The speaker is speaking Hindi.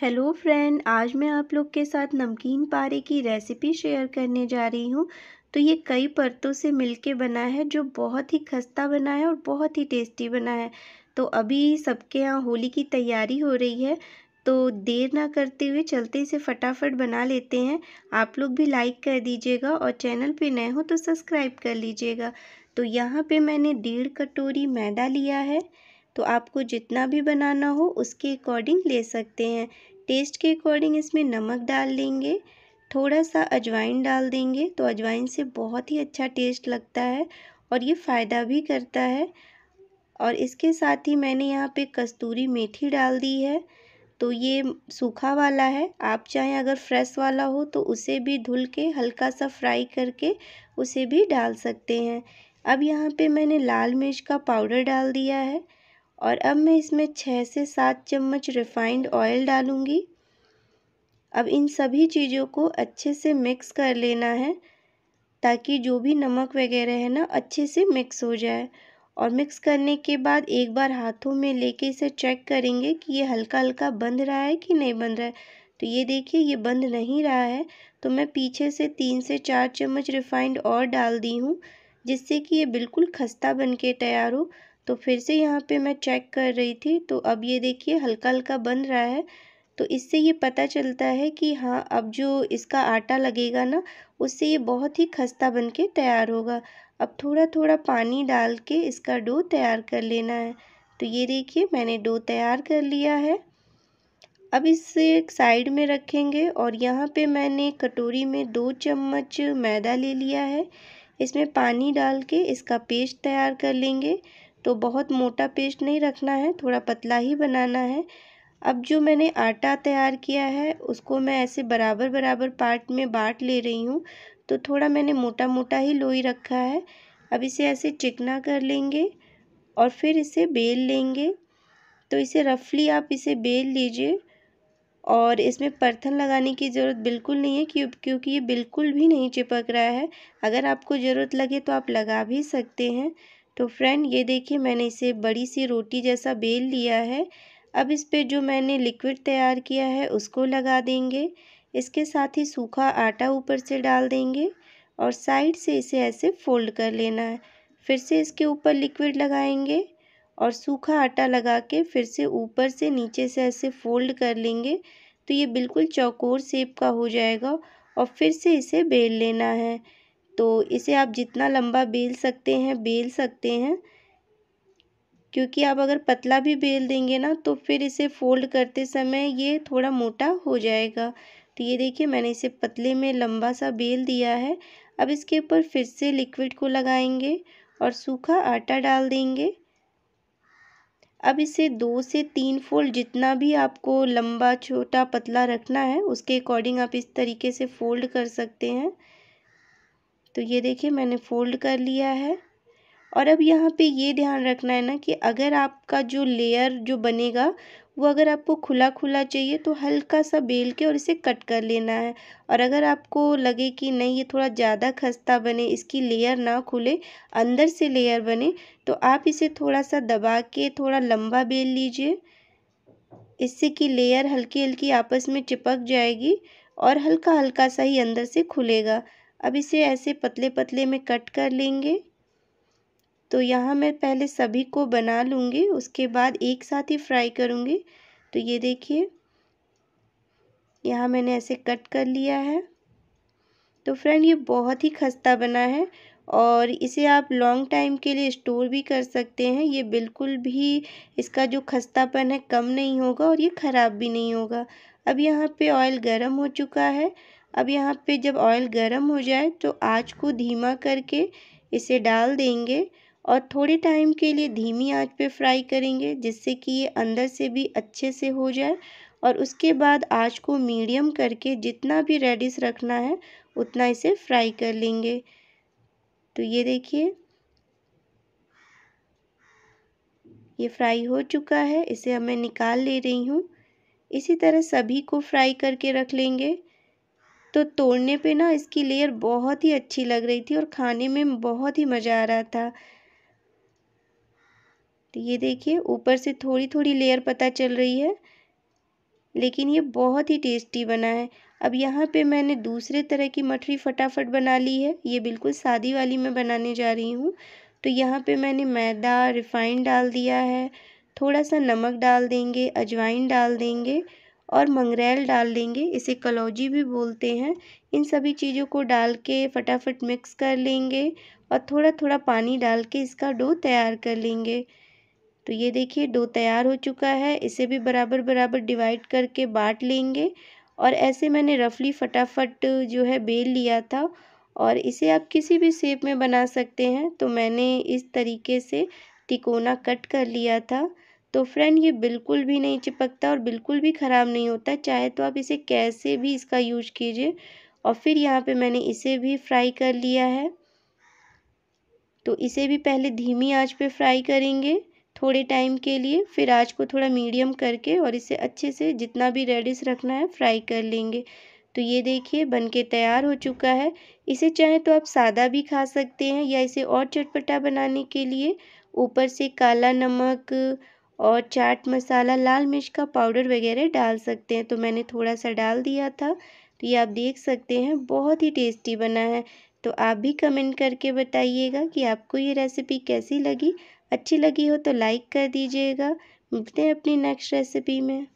हेलो फ्रेंड आज मैं आप लोग के साथ नमकीन पारे की रेसिपी शेयर करने जा रही हूँ तो ये कई परतों से मिलके बना है जो बहुत ही खस्ता बना है और बहुत ही टेस्टी बना है तो अभी सबके यहाँ होली की तैयारी हो रही है तो देर ना करते हुए चलते इसे फटाफट बना लेते हैं आप लोग भी लाइक कर दीजिएगा और चैनल पर नए हो तो सब्सक्राइब कर लीजिएगा तो यहाँ पर मैंने डेढ़ कटोरी मैदा लिया है तो आपको जितना भी बनाना हो उसके अकॉर्डिंग ले सकते हैं टेस्ट के अकॉर्डिंग इसमें नमक डाल लेंगे थोड़ा सा अजवाइन डाल देंगे तो अजवाइन से बहुत ही अच्छा टेस्ट लगता है और ये फ़ायदा भी करता है और इसके साथ ही मैंने यहाँ पे कस्तूरी मेथी डाल दी है तो ये सूखा वाला है आप चाहें अगर फ्रेश वाला हो तो उसे भी धुल के हल्का सा फ्राई करके उसे भी डाल सकते हैं अब यहाँ पे मैंने लाल मिर्च का पाउडर डाल दिया है और अब मैं इसमें छः से सात चम्मच रिफाइंड ऑयल डालूँगी अब इन सभी चीज़ों को अच्छे से मिक्स कर लेना है ताकि जो भी नमक वगैरह है ना अच्छे से मिक्स हो जाए और मिक्स करने के बाद एक बार हाथों में लेके इसे चेक करेंगे कि ये हल्का हल्का बंध रहा है कि नहीं बंध रहा है तो ये देखिए ये बंध नहीं रहा है तो मैं पीछे से तीन से चार चम्मच रिफाइंड और डाल दी हूँ जिससे कि ये बिल्कुल खस्ता बन के तैयार हो तो फिर से यहाँ पे मैं चेक कर रही थी तो अब ये देखिए हल्का हल्का बन रहा है तो इससे ये पता चलता है कि हाँ अब जो इसका आटा लगेगा ना उससे ये बहुत ही खस्ता बन के तैयार होगा अब थोड़ा थोड़ा पानी डाल के इसका डो तैयार कर लेना है तो ये देखिए मैंने डो तैयार कर लिया है अब इसे एक साइड में रखेंगे और यहाँ पे मैंने कटोरी में दो चम्मच मैदा ले लिया है इसमें पानी डाल के इसका पेस्ट तैयार कर लेंगे तो बहुत मोटा पेस्ट नहीं रखना है थोड़ा पतला ही बनाना है अब जो मैंने आटा तैयार किया है उसको मैं ऐसे बराबर बराबर पार्ट में बांट ले रही हूँ तो थोड़ा मैंने मोटा मोटा ही लोई रखा है अब इसे ऐसे चिकना कर लेंगे और फिर इसे बेल लेंगे तो इसे रफली आप इसे बेल लीजिए और इसमें परथन लगाने की ज़रूरत बिल्कुल नहीं है क्यों क्योंकि ये बिल्कुल भी नहीं चिपक रहा है अगर आपको ज़रूरत लगे तो आप लगा भी सकते हैं तो फ्रेंड ये देखिए मैंने इसे बड़ी सी रोटी जैसा बेल लिया है अब इस पर जो मैंने लिक्विड तैयार किया है उसको लगा देंगे इसके साथ ही सूखा आटा ऊपर से डाल देंगे और साइड से इसे ऐसे फोल्ड कर लेना है फिर से इसके ऊपर लिक्विड लगाएंगे और सूखा आटा लगा के फिर से ऊपर से नीचे से ऐसे फोल्ड कर लेंगे तो ये बिल्कुल चौकोर सेप का हो जाएगा और फिर से इसे बेल लेना है तो इसे आप जितना लंबा बेल सकते हैं बेल सकते हैं क्योंकि आप अगर पतला भी बेल देंगे ना तो फिर इसे फोल्ड करते समय ये थोड़ा मोटा हो जाएगा तो ये देखिए मैंने इसे पतले में लंबा सा बेल दिया है अब इसके ऊपर फिर से लिक्विड को लगाएंगे और सूखा आटा डाल देंगे अब इसे दो से तीन फोल्ड जितना भी आपको लंबा छोटा पतला रखना है उसके अकॉर्डिंग आप इस तरीके से फोल्ड कर सकते हैं तो ये देखिए मैंने फ़ोल्ड कर लिया है और अब यहाँ पे ये ध्यान रखना है ना कि अगर आपका जो लेयर जो बनेगा वो अगर आपको खुला खुला चाहिए तो हल्का सा बेल के और इसे कट कर लेना है और अगर आपको लगे कि नहीं ये थोड़ा ज़्यादा खस्ता बने इसकी लेयर ना खुले अंदर से लेयर बने तो आप इसे थोड़ा सा दबा के थोड़ा लंबा बेल लीजिए इससे कि लेयर हल्की हल्की आपस में चिपक जाएगी और हल्का हल्का सा ही अंदर से खुलेगा अब इसे ऐसे पतले पतले में कट कर लेंगे तो यहाँ मैं पहले सभी को बना लूँगी उसके बाद एक साथ ही फ्राई करूँगी तो ये देखिए यहाँ मैंने ऐसे कट कर लिया है तो फ्रेंड ये बहुत ही खस्ता बना है और इसे आप लॉन्ग टाइम के लिए स्टोर भी कर सकते हैं ये बिल्कुल भी इसका जो खस्तापन है कम नहीं होगा और ये ख़राब भी नहीं होगा अब यहाँ पे ऑयल गर्म हो चुका है अब यहाँ पे जब ऑयल गर्म हो जाए तो आँच को धीमा करके इसे डाल देंगे और थोड़े टाइम के लिए धीमी आँच पे फ्राई करेंगे जिससे कि ये अंदर से भी अच्छे से हो जाए और उसके बाद आँच को मीडियम करके जितना भी रेडिस रखना है उतना इसे फ्राई कर लेंगे तो ये देखिए ये फ्राई हो चुका है इसे हमें निकाल ले रही हूँ इसी तरह सभी को फ्राई करके रख लेंगे तो तोड़ने पे ना इसकी लेयर बहुत ही अच्छी लग रही थी और खाने में बहुत ही मज़ा आ रहा था तो ये देखिए ऊपर से थोड़ी थोड़ी लेयर पता चल रही है लेकिन ये बहुत ही टेस्टी बना है अब यहाँ पे मैंने दूसरे तरह की मठरी फटाफट बना ली है ये बिल्कुल सादी वाली मैं बनाने जा रही हूँ तो यहाँ पे मैंने मैदा रिफ़ाइंड डाल दिया है थोड़ा सा नमक डाल देंगे अजवाइन डाल देंगे और मंगरेल डाल देंगे इसे कलौजी भी बोलते हैं इन सभी चीज़ों को डाल के फटाफट मिक्स कर लेंगे और थोड़ा थोड़ा पानी डाल के इसका डो तैयार कर लेंगे तो ये देखिए डो तैयार हो चुका है इसे भी बराबर बराबर डिवाइड करके बांट लेंगे और ऐसे मैंने रफली फटाफट जो है बेल लिया था और इसे आप किसी भी शेप में बना सकते हैं तो मैंने इस तरीके से तिकोना कट कर लिया था तो फ्रेंड ये बिल्कुल भी नहीं चिपकता और बिल्कुल भी ख़राब नहीं होता चाहे तो आप इसे कैसे भी इसका यूज कीजिए और फिर यहाँ पे मैंने इसे भी फ्राई कर लिया है तो इसे भी पहले धीमी आंच पे फ्राई करेंगे थोड़े टाइम के लिए फिर आंच को थोड़ा मीडियम करके और इसे अच्छे से जितना भी रेडिस रखना है फ्राई कर लेंगे तो ये देखिए बनके तैयार हो चुका है इसे चाहे तो आप सादा भी खा सकते हैं या इसे और चटपटा बनाने के लिए ऊपर से काला नमक और चाट मसाला लाल मिर्च का पाउडर वगैरह डाल सकते हैं तो मैंने थोड़ा सा डाल दिया था तो ये आप देख सकते हैं बहुत ही टेस्टी बना है तो आप भी कमेंट करके बताइएगा कि आपको ये रेसिपी कैसी लगी अच्छी लगी हो तो लाइक कर दीजिएगा मिलते हैं अपनी नेक्स्ट रेसिपी में